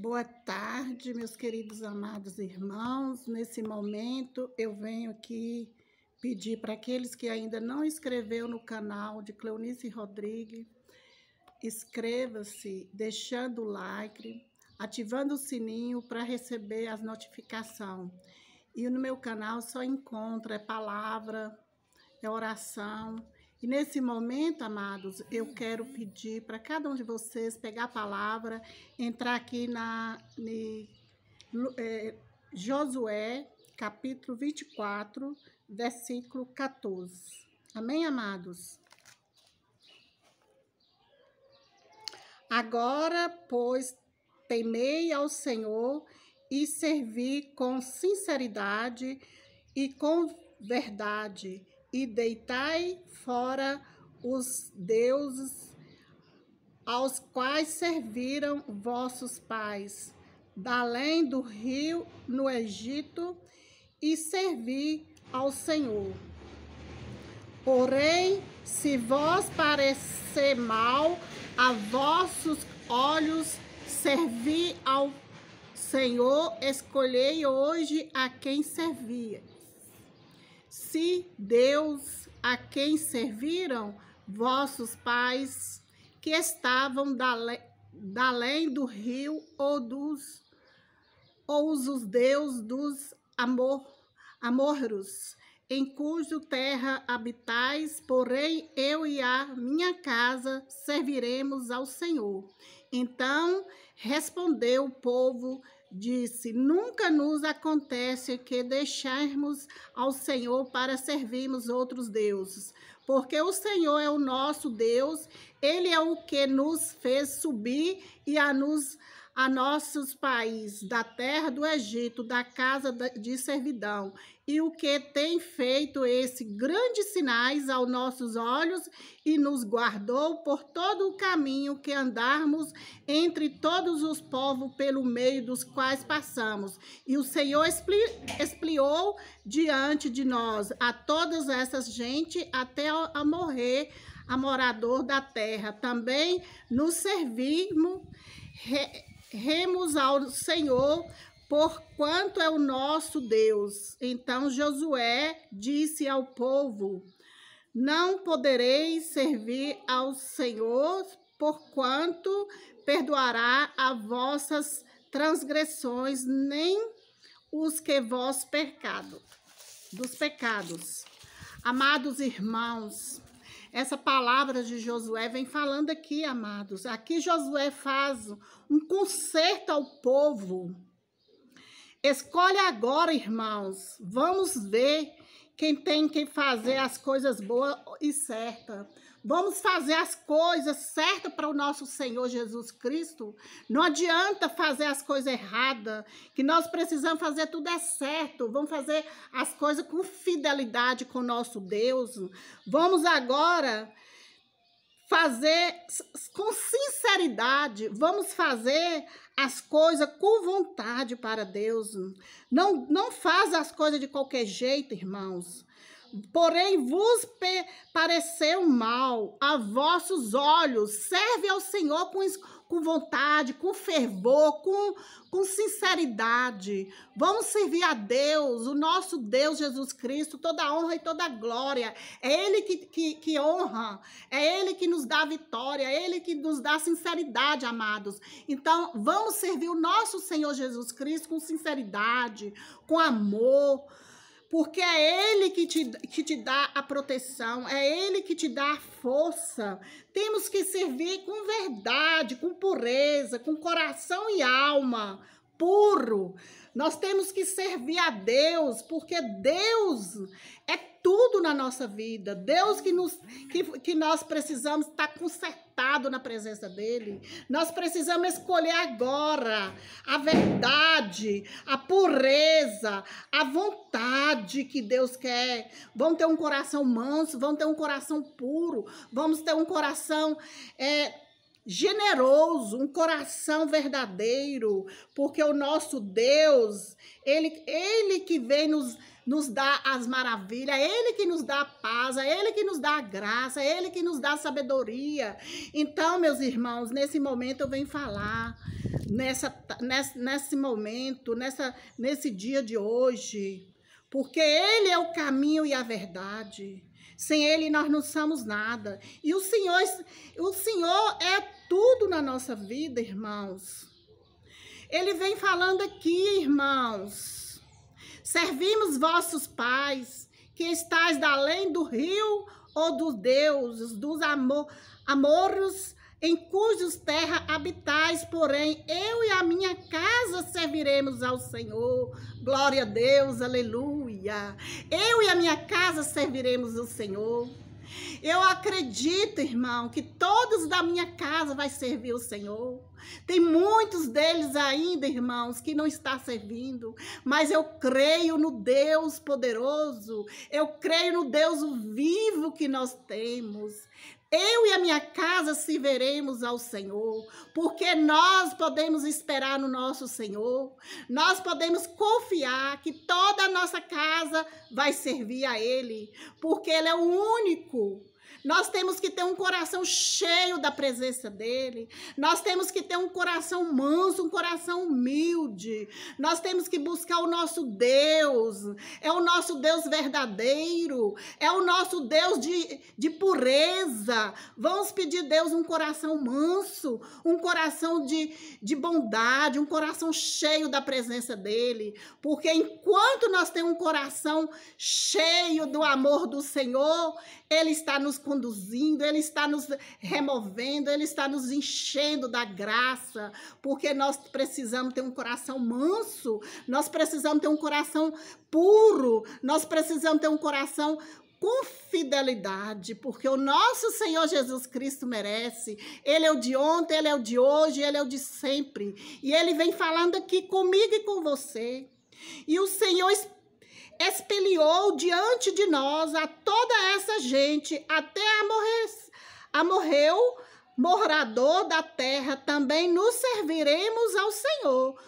Boa tarde, meus queridos amados irmãos. Nesse momento eu venho aqui pedir para aqueles que ainda não escreveu no canal de Cleonice Rodrigues, inscreva-se deixando o like, ativando o sininho para receber as notificações. E no meu canal só encontra é palavra, é oração e nesse momento, amados, eu quero pedir para cada um de vocês pegar a palavra, entrar aqui na ne, é, Josué, capítulo 24, versículo 14. Amém, amados? Agora, pois, temei ao Senhor e servi com sinceridade e com verdade e deitai fora os deuses aos quais serviram vossos pais, da além do rio no Egito, e servi ao Senhor. Porém, se vós parecer mal a vossos olhos, servi ao Senhor, escolhei hoje a quem servir se Deus a quem serviram vossos pais que estavam da, da além do rio ou dos ou os deus dos amor, amorros em cujo terra habitais, porém eu e a minha casa serviremos ao Senhor. Então respondeu o povo disse: Nunca nos acontece que deixarmos ao Senhor para servirmos outros deuses, porque o Senhor é o nosso Deus, ele é o que nos fez subir e a nos a nossos países da terra do Egito, da casa de servidão, e o que tem feito esses grandes sinais aos nossos olhos e nos guardou por todo o caminho que andarmos entre todos os povos pelo meio dos quais passamos. E o Senhor expli expliou diante de nós a todas essas gente até a morrer a morador da terra. Também nos servimos remos ao Senhor, porquanto é o nosso Deus. Então Josué disse ao povo: Não podereis servir ao Senhor, porquanto perdoará a vossas transgressões, nem os que vós pecado, dos pecados. Amados irmãos, essa palavra de Josué vem falando aqui, amados. Aqui Josué faz um conserto ao povo. Escolhe agora, irmãos. Vamos ver quem tem que fazer as coisas boas e certas. Vamos fazer as coisas certas para o nosso Senhor Jesus Cristo. Não adianta fazer as coisas erradas, que nós precisamos fazer tudo é certo. Vamos fazer as coisas com fidelidade com o nosso Deus. Vamos agora fazer com sinceridade. Vamos fazer as coisas com vontade para Deus. Não, não faz as coisas de qualquer jeito, irmãos. Porém, vos pareceu mal a vossos olhos. Serve ao Senhor com, com vontade, com fervor, com, com sinceridade. Vamos servir a Deus, o nosso Deus Jesus Cristo, toda honra e toda glória. É Ele que, que, que honra, é Ele que nos dá vitória, é Ele que nos dá sinceridade, amados. Então, vamos servir o nosso Senhor Jesus Cristo com sinceridade, com amor porque é Ele que te, que te dá a proteção, é Ele que te dá a força. Temos que servir com verdade, com pureza, com coração e alma puro. Nós temos que servir a Deus, porque Deus é tudo na nossa vida. Deus que, nos, que, que nós precisamos estar tá consertado na presença dEle. Nós precisamos escolher agora a verdade, a pureza, a vontade que Deus quer. Vamos ter um coração manso, vamos ter um coração puro, vamos ter um coração. É, generoso, um coração verdadeiro, porque o nosso Deus, ele, ele que vem nos, nos dar as maravilhas, ele que nos dá a paz, ele que nos dá a graça, ele que nos dá a sabedoria. Então, meus irmãos, nesse momento eu venho falar, nessa, nesse, nesse momento, nessa, nesse dia de hoje, porque ele é o caminho e a verdade. Sem Ele nós não somos nada. E o Senhor, o Senhor é tudo na nossa vida, irmãos. Ele vem falando aqui, irmãos. Servimos vossos pais, que estais da além do rio ou dos deuses, dos amor, amoros em cujas terras habitais, porém, eu e a minha casa serviremos ao Senhor. Glória a Deus, aleluia. Eu e a minha casa serviremos ao Senhor. Eu acredito, irmão, que todos da minha casa vai servir o Senhor. Tem muitos deles ainda, irmãos, que não está servindo, mas eu creio no Deus poderoso. Eu creio no Deus vivo que nós temos. Eu e a minha casa se veremos ao Senhor, porque nós podemos esperar no nosso Senhor, nós podemos confiar que toda a nossa casa vai servir a Ele, porque Ele é o único nós temos que ter um coração cheio da presença dele. Nós temos que ter um coração manso, um coração humilde. Nós temos que buscar o nosso Deus. É o nosso Deus verdadeiro. É o nosso Deus de, de pureza. Vamos pedir a Deus um coração manso, um coração de, de bondade, um coração cheio da presença dele. Porque enquanto nós temos um coração cheio do amor do Senhor, ele está nos conduzindo, Ele está nos removendo, Ele está nos enchendo da graça, porque nós precisamos ter um coração manso, nós precisamos ter um coração puro, nós precisamos ter um coração com fidelidade, porque o nosso Senhor Jesus Cristo merece. Ele é o de ontem, ele é o de hoje, ele é o de sempre. E ele vem falando aqui comigo e com você. E o Senhor espera expeliou diante de nós a toda essa gente, até a morrer, a morreu, morador da terra, também nos serviremos ao Senhor,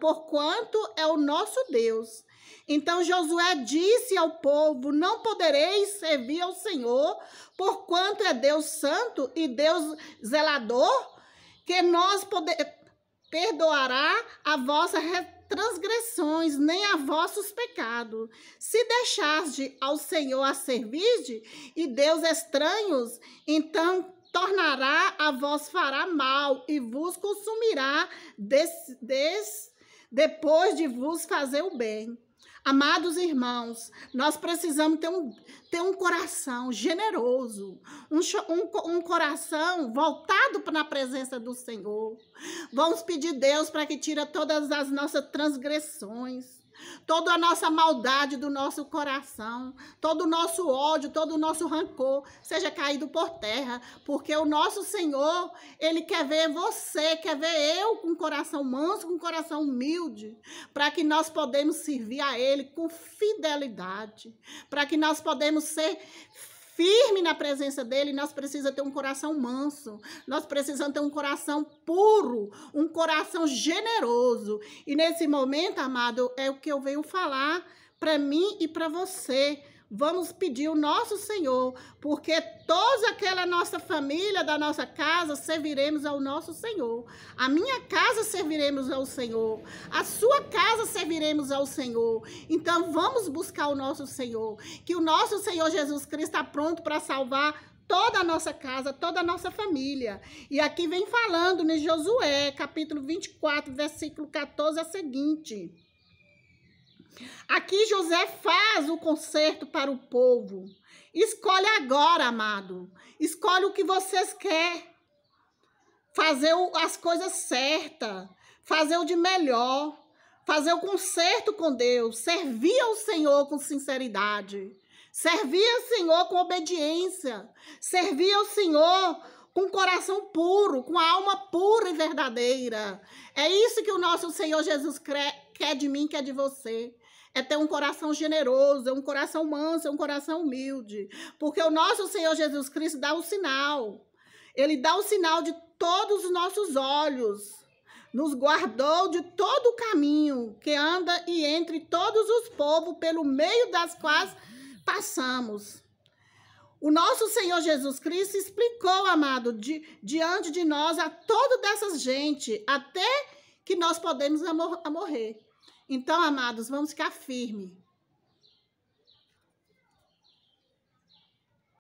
porquanto é o nosso Deus. Então Josué disse ao povo: Não podereis servir ao Senhor, porquanto é Deus santo e Deus zelador, que nós poder, perdoará a vossa transgressões, nem a vossos pecados. Se deixarde ao Senhor a servir e deus estranhos, então tornará a vós fará mal e vos consumirá des, des, depois de vos fazer o bem. Amados irmãos, nós precisamos ter um, ter um coração generoso, um, um, um coração voltado na presença do Senhor. Vamos pedir Deus para que tire todas as nossas transgressões toda a nossa maldade do nosso coração, todo o nosso ódio, todo o nosso rancor seja caído por terra, porque o nosso Senhor, ele quer ver você, quer ver eu com coração manso, com coração humilde, para que nós podemos servir a ele com fidelidade, para que nós podemos ser firme na presença dele, nós precisamos ter um coração manso, nós precisamos ter um coração puro, um coração generoso. E nesse momento, amado, é o que eu venho falar para mim e para você vamos pedir o nosso Senhor, porque toda aquela nossa família da nossa casa serviremos ao nosso Senhor. A minha casa serviremos ao Senhor. A sua casa serviremos ao Senhor. Então vamos buscar o nosso Senhor, que o nosso Senhor Jesus Cristo está pronto para salvar toda a nossa casa, toda a nossa família. E aqui vem falando em né, Josué, capítulo 24, versículo 14 a seguinte. Aqui José faz o concerto para o povo. Escolhe agora, amado. Escolhe o que vocês quer. Fazer as coisas certas, fazer o de melhor, fazer o concerto com Deus, servir ao Senhor com sinceridade, servir ao Senhor com obediência, servir ao Senhor com coração puro, com a alma pura e verdadeira. É isso que o nosso Senhor Jesus quer de mim, quer de você. É ter um coração generoso, é um coração manso, é um coração humilde. Porque o nosso Senhor Jesus Cristo dá um sinal. Ele dá o um sinal de todos os nossos olhos. Nos guardou de todo o caminho que anda e entre todos os povos pelo meio das quais passamos. O nosso Senhor Jesus Cristo explicou, amado, diante de nós a toda dessas gente, até que nós podemos amor, morrer. Então, amados, vamos ficar firmes